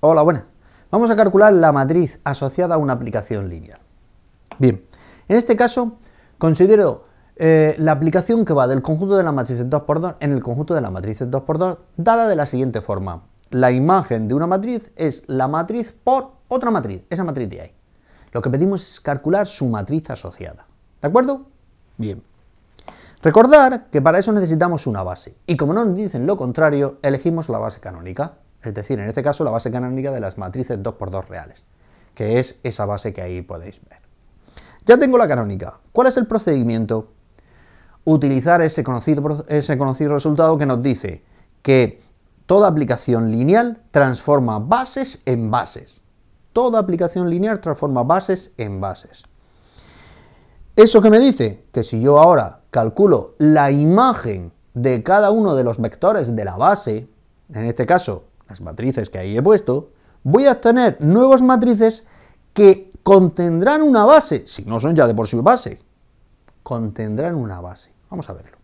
Hola, buenas. Vamos a calcular la matriz asociada a una aplicación lineal. Bien, en este caso considero eh, la aplicación que va del conjunto de las matrices 2x2 en el conjunto de la matrices 2x2 dada de la siguiente forma. La imagen de una matriz es la matriz por otra matriz, esa matriz de ahí. Lo que pedimos es calcular su matriz asociada. ¿De acuerdo? Bien. Recordar que para eso necesitamos una base, y como no nos dicen lo contrario, elegimos la base canónica. Es decir, en este caso la base canónica de las matrices 2x2 reales, que es esa base que ahí podéis ver. Ya tengo la canónica. ¿Cuál es el procedimiento? Utilizar ese conocido, ese conocido resultado que nos dice que toda aplicación lineal transforma bases en bases. Toda aplicación lineal transforma bases en bases. ¿Eso que me dice? Que si yo ahora calculo la imagen de cada uno de los vectores de la base, en este caso las matrices que ahí he puesto, voy a obtener nuevas matrices que contendrán una base, si no son ya de por sí base, contendrán una base. Vamos a verlo.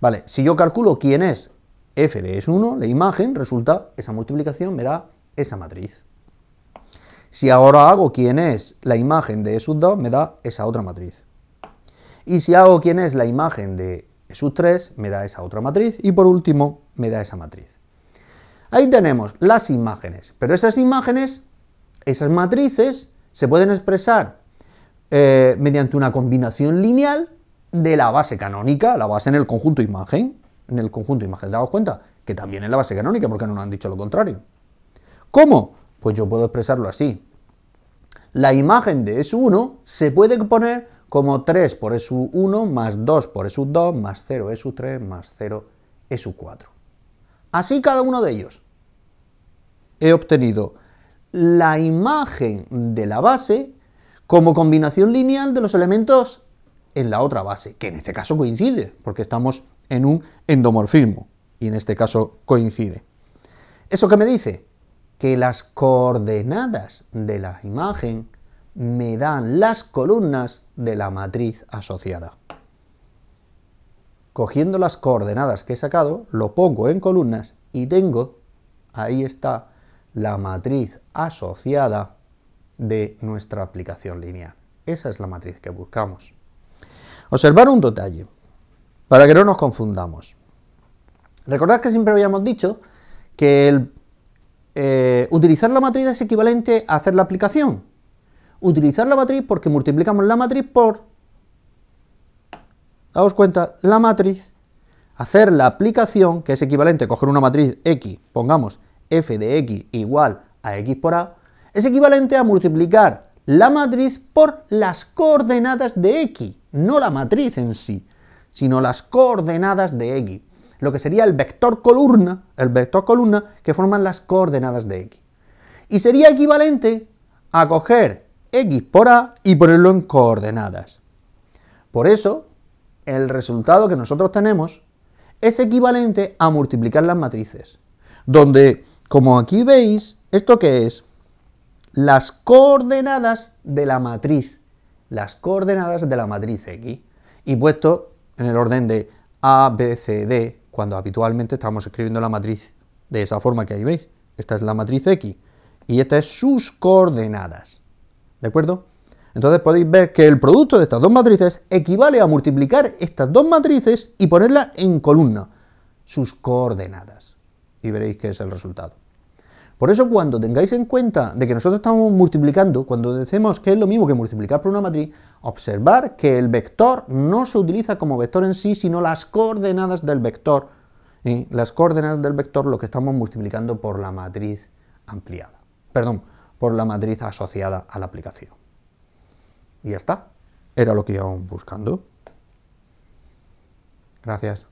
Vale, si yo calculo quién es f de S1, la imagen, resulta, esa multiplicación me da esa matriz. Si ahora hago quién es la imagen de E2, me da esa otra matriz. Y si hago quién es la imagen de E3, me da esa otra matriz. Y por último, me da esa matriz. Ahí tenemos las imágenes, pero esas imágenes, esas matrices, se pueden expresar eh, mediante una combinación lineal de la base canónica, la base en el conjunto imagen, en el conjunto imagen, ¿te das cuenta? Que también es la base canónica, porque no nos han dicho lo contrario. ¿Cómo? Pues yo puedo expresarlo así. La imagen de S1 se puede poner como 3 por S1 más 2 por S2 más 0 S3 más 0 S4. Así cada uno de ellos. He obtenido la imagen de la base como combinación lineal de los elementos en la otra base, que en este caso coincide, porque estamos en un endomorfismo, y en este caso coincide. ¿Eso qué me dice? Que las coordenadas de la imagen me dan las columnas de la matriz asociada cogiendo las coordenadas que he sacado, lo pongo en columnas y tengo, ahí está, la matriz asociada de nuestra aplicación lineal. Esa es la matriz que buscamos. Observar un detalle, para que no nos confundamos. Recordad que siempre habíamos dicho que eh, utilizar la matriz es equivalente a hacer la aplicación. Utilizar la matriz porque multiplicamos la matriz por daos cuenta, la matriz, hacer la aplicación, que es equivalente a coger una matriz X, pongamos f de X igual a X por A, es equivalente a multiplicar la matriz por las coordenadas de X, no la matriz en sí, sino las coordenadas de X, lo que sería el vector columna, el vector columna que forman las coordenadas de X. Y sería equivalente a coger X por A y ponerlo en coordenadas. Por eso, el resultado que nosotros tenemos es equivalente a multiplicar las matrices. Donde, como aquí veis, ¿esto que es? Las coordenadas de la matriz. Las coordenadas de la matriz X. Y puesto en el orden de A, B, C, D, cuando habitualmente estamos escribiendo la matriz de esa forma que ahí veis. Esta es la matriz X. Y esta es sus coordenadas. ¿De acuerdo? Entonces podéis ver que el producto de estas dos matrices equivale a multiplicar estas dos matrices y ponerlas en columna, sus coordenadas. Y veréis que es el resultado. Por eso cuando tengáis en cuenta de que nosotros estamos multiplicando, cuando decimos que es lo mismo que multiplicar por una matriz, observar que el vector no se utiliza como vector en sí, sino las coordenadas del vector. Y las coordenadas del vector lo que estamos multiplicando por la matriz ampliada. Perdón, por la matriz asociada a la aplicación. Y ya está. Era lo que íbamos buscando. Gracias.